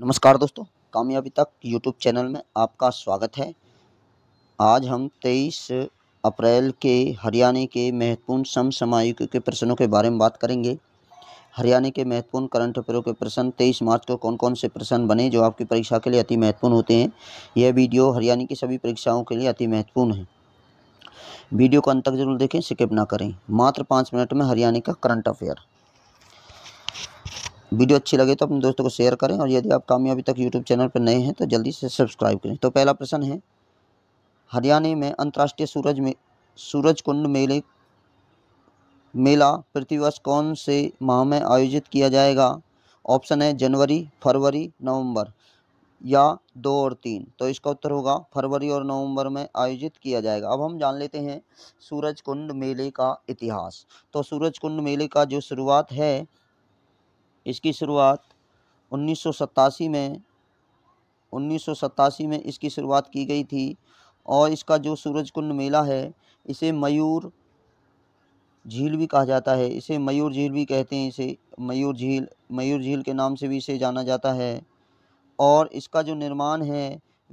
नमस्कार दोस्तों कामयाबी तक यूट्यूब चैनल में आपका स्वागत है आज हम 23 अप्रैल के हरियाणा के महत्वपूर्ण समसामयिक के प्रश्नों के बारे में बात करेंगे हरियाणा के महत्वपूर्ण करंट अफेयरों के प्रश्न 23 मार्च को कौन कौन से प्रश्न बने जो आपकी परीक्षा के लिए अति महत्वपूर्ण होते हैं यह वीडियो हरियाणा की सभी परीक्षाओं के लिए अति महत्वपूर्ण है वीडियो को अंत तक जरूर देखें स्किप ना करें मात्र पाँच मिनट में हरियाणा का करंट अफेयर वीडियो अच्छी लगे तो अपने दोस्तों को शेयर करें और यदि आप कामयाबी तक यूट्यूब चैनल पर नए हैं तो जल्दी से सब्सक्राइब करें तो पहला प्रश्न है हरियाणा में अंतर्राष्ट्रीय सूरज में सूरज कुंड मेले मेला प्रतिवर्ष कौन से माह में आयोजित किया जाएगा ऑप्शन है जनवरी फरवरी नवंबर या दो और तीन तो इसका उत्तर होगा फरवरी और नवंबर में आयोजित किया जाएगा अब हम जान लेते हैं सूरज कुंड मेले का इतिहास तो सूरज कुंड मेले का जो शुरुआत है इसकी शुरुआत उन्नीस में उन्नीस में इसकी शुरुआत की गई थी और इसका जो सूरज कुंड मेला है इसे मयूर झील भी कहा जाता है इसे मयूर झील भी कहते हैं इसे मयूर झील मयूर झील के नाम से भी इसे जाना जाता है और इसका जो निर्माण है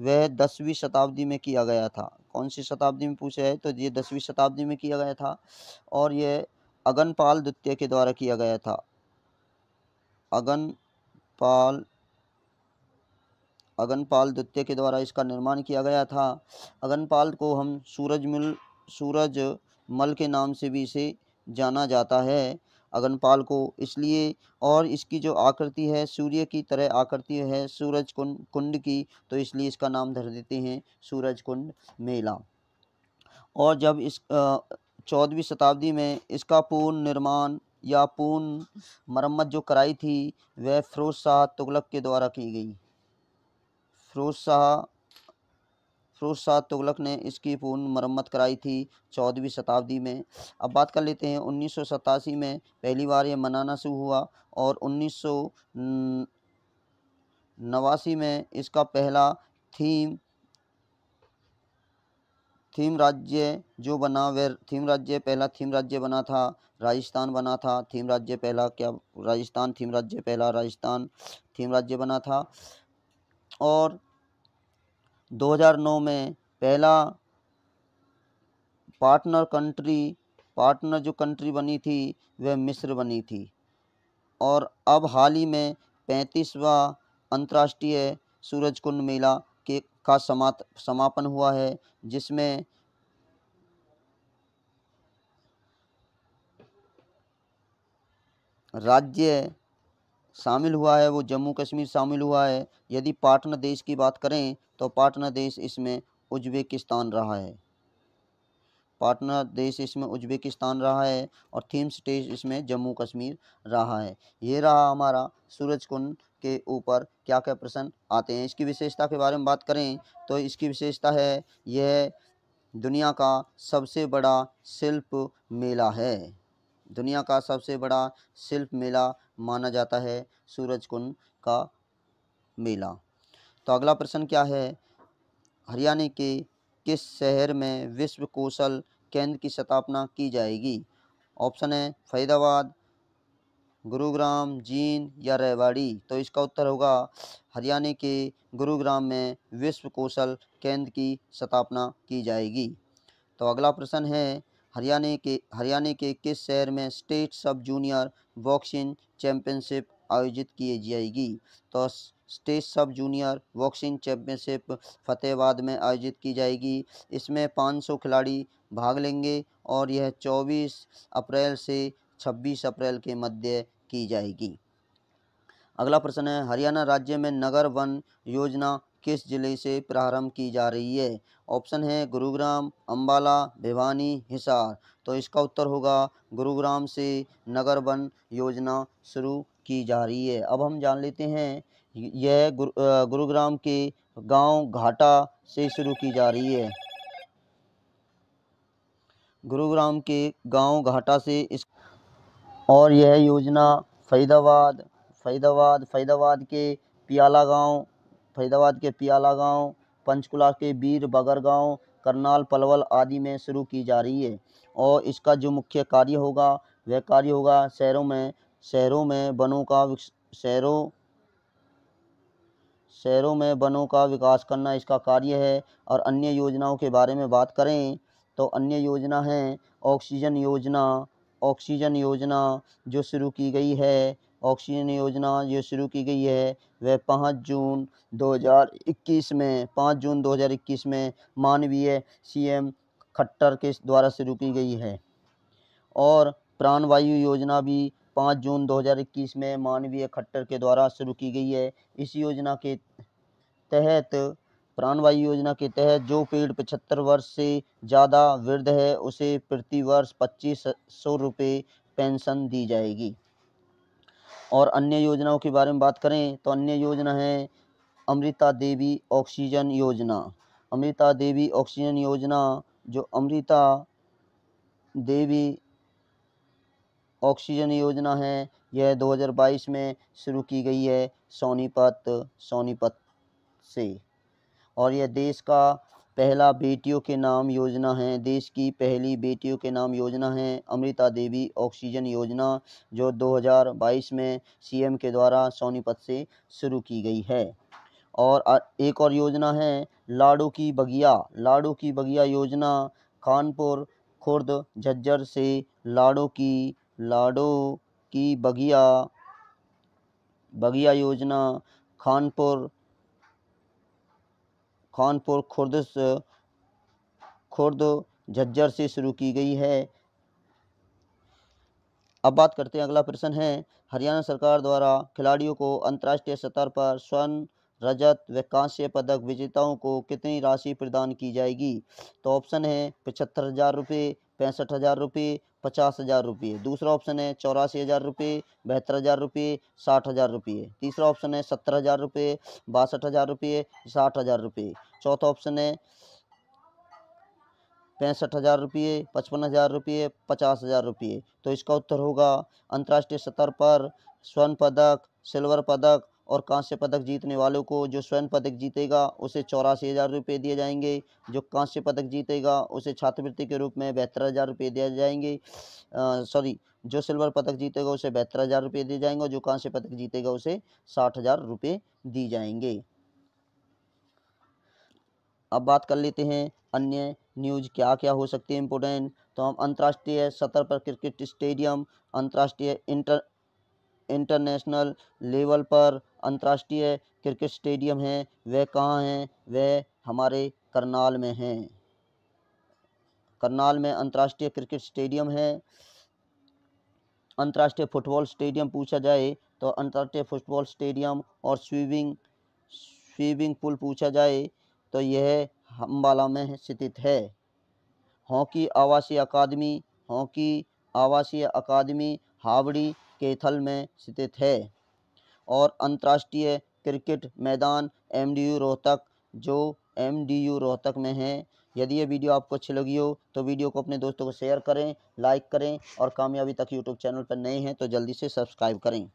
वह दसवीं शताब्दी में किया गया था कौन सी शताब्दी में पूछा है तो ये दसवीं शताब्दी में किया गया था और यह अगनपाल द्वितीय के द्वारा किया गया था अगनपाल अगनपाल द्वितीय के द्वारा इसका निर्माण किया गया था अगनपाल को हम सूरजमल सूरज मल के नाम से भी इसे जाना जाता है अगनपाल को इसलिए और इसकी जो आकृति है सूर्य की तरह आकृति है सूरज कुंड कुंड की तो इसलिए इसका नाम धर देते हैं सूरज कुंड मेला और जब इस चौदहवीं शताब्दी में इसका पूर्ण निर्माण या पूर्ण मरम्मत जो कराई थी वह फ़िरोज़ शाह तुगलक के द्वारा की गई फ़िरोज़ शाह फ़िरोज़ शाह तुगलक ने इसकी पूर्ण मरम्मत कराई थी चौदहवीं शताब्दी में अब बात कर लेते हैं उन्नीस में पहली बार ये मनाना शुरू हुआ और उन्नीस नवासी में इसका पहला थीम थीम राज्य जो बना वे थीम राज्य पहला थीम राज्य बना था राजस्थान बना था थीम राज्य पहला क्या राजस्थान थीम राज्य पहला राजस्थान थीम राज्य बना था और 2009 में पहला पार्टनर कंट्री पार्टनर जो कंट्री बनी थी वह मिस्र बनी थी और अब हाल ही में पैंतीसवा अंतर्राष्ट्रीय सूरज कुंड मेला का समात समापन हुआ है जिसमें राज्य शामिल हुआ है वो जम्मू कश्मीर शामिल हुआ है यदि पाटना देश की बात करें तो पाटना देश इसमें उज्बेकिस्तान रहा है पाटना देश इसमें उज्बेकिस्तान रहा है और थीम स्टेट इसमें जम्मू कश्मीर रहा है ये रहा हमारा सूरज कुंड के ऊपर क्या क्या प्रश्न आते हैं इसकी विशेषता के बारे में बात करें तो इसकी विशेषता है यह दुनिया का सबसे बड़ा शिल्प मेला है दुनिया का सबसे बड़ा शिल्प मेला माना जाता है सूरज कुंड का मेला तो अगला प्रश्न क्या है हरियाणा के किस शहर में विश्व कौशल केंद्र की स्थापना की जाएगी ऑप्शन है फरीदाबाद गुरुग्राम जींद या रेवाड़ी तो इसका उत्तर होगा हरियाणा के गुरुग्राम में विश्व कौशल केंद्र की स्थापना की जाएगी तो अगला प्रश्न है हरियाणा के हरियाणा के किस शहर में स्टेट सब जूनियर बॉक्सिंग चैंपियनशिप आयोजित की जाएगी तो स्टेट सब जूनियर बॉक्सिंग चैंपियनशिप फतेहबाद में आयोजित की जाएगी इसमें 500 खिलाड़ी भाग लेंगे और यह 24 अप्रैल से 26 अप्रैल के मध्य की जाएगी अगला प्रश्न है हरियाणा राज्य में नगर वन योजना किस जिले से प्रारंभ की जा रही है ऑप्शन है गुरुग्राम अंबाला भिवानी हिसार तो इसका उत्तर होगा गुरुग्राम से नगर वन योजना शुरू की जा रही है अब हम जान लेते हैं यह गुरु, गुरुग्राम के गांव घाटा से शुरू की जा रही है गुरुग्राम के गांव घाटा से इस और यह योजना फ़रीदाबाद फ़रीदाबाद फ़रीदाबाद के पियाला गाँव फ़रीदाबाद के पियाला गाँव पंचकुला के बीर बगर गाँव करनाल पलवल आदि में शुरू की जा रही है और इसका जो मुख्य कार्य होगा वह कार्य होगा शहरों में शहरों में वनों का शहरों शहरों में वनों का विकास करना इसका कार्य है और अन्य योजनाओं के बारे में बात करें तो अन्य योजना है ऑक्सीजन योजना ऑक्सीजन योजना जो शुरू की गई है ऑक्सीजन योजना जो शुरू की गई है वह पाँच जून 2021 में पाँच जून 2021 में मानवीय सीएम खट्टर के द्वारा शुरू की गई है और प्राणवायु योजना भी पाँच जून 2021 में मानवीय खट्टर के द्वारा शुरू की गई है इस योजना के तहत प्राणवायु योजना के तहत जो पेड़ पचहत्तर वर्ष से ज़्यादा वृद्ध है उसे प्रतिवर्ष पच्चीस सौ रुपये पेंशन दी जाएगी और अन्य योजनाओं के बारे में बात करें तो अन्य योजना है अमृता देवी ऑक्सीजन योजना अमृता देवी ऑक्सीजन योजना जो अमृता देवी ऑक्सीजन योजना है यह 2022 में शुरू की गई है सोनीपत सोनीपत से और यह देश का पहला बेटियों के नाम योजना है देश की पहली बेटियों के नाम योजना है अमृता देवी ऑक्सीजन योजना जो 2022 में सीएम के द्वारा सोनीपत से शुरू की गई है और एक और योजना है लाडो की बगिया लाडो की बगिया योजना कानपुर खुर्द झज्जर से लाडो की लाडो की बगिया बगिया योजना खानपुर खानपुर खुर्द खुर्द झज्जर से शुरू की गई है अब बात करते हैं अगला प्रश्न है हरियाणा सरकार द्वारा खिलाड़ियों को अंतर्राष्ट्रीय स्तर पर स्वर्ण रजत व कांस्य पदक विजेताओं को कितनी राशि प्रदान की जाएगी तो ऑप्शन है पचहत्तर हज़ार रुपये पैंसठ हज़ार रुपये पचास हज़ार रुपये दूसरा ऑप्शन है चौरासी हज़ार रुपये बहत्तर हज़ार रुपये साठ हज़ार रुपये तीसरा ऑप्शन है सत्तर हज़ार रुपये बासठ हज़ार रुपये साठ हज़ार रुपये चौथा ऑप्शन है पैंसठ हज़ार रुपये पचपन हज़ार रुपये पचास हज़ार रुपये तो इसका उत्तर होगा अंतर्राष्ट्रीय स्तर पर स्वर्ण पदक सिल्वर पदक और कांस्य पदक जीतने वालों को जो स्वर्ण पदक जीतेगा उसे चौरासी हज़ार रुपये दिए जाएंगे जो कांस्य पदक जीतेगा उसे छात्रवृत्ति के रूप में बहत्तर हज़ार रुपये दिए जाएंगे सॉरी जो सिल्वर पदक जीतेगा उसे बहत्तर हज़ार रुपये दिए जाएंगे और जो कांस्य पदक जीतेगा उसे साठ हज़ार रुपये दिए जाएंगे अब बात कर लेते हैं अन्य न्यूज क्या क्या हो सकती है इम्पोर्टेंट तो हम अंतर्राष्ट्रीय सतर पर क्रिकेट स्टेडियम अंतर्राष्ट्रीय इंटर इंटरनेशनल लेवल पर अंतर्राष्ट्रीय क्रिकेट स्टेडियम हैं वह कहाँ हैं वह हमारे करनाल में हैं करनाल में अंतर्राष्ट्रीय क्रिकेट स्टेडियम है अंतर्राष्ट्रीय फुटबॉल स्टेडियम पूछा जाए तो अंतर्राष्ट्रीय फुटबॉल स्टेडियम और स्विमिंग स्विमिंग पूल पूछा जाए तो यह अम्बाला में स्थित है हॉकी आवासीय अकादमी हॉकी आवासीय अकादमी हावड़ी कैथल में स्थित है और अंतर्राष्ट्रीय क्रिकेट मैदान एम डी यू रोहतक जो एम डी यू रोहतक में है यदि ये वीडियो आपको अच्छी लगी हो तो वीडियो को अपने दोस्तों को शेयर करें लाइक करें और कामयाबी तक यूट्यूब चैनल पर नए हैं तो जल्दी से सब्सक्राइब करें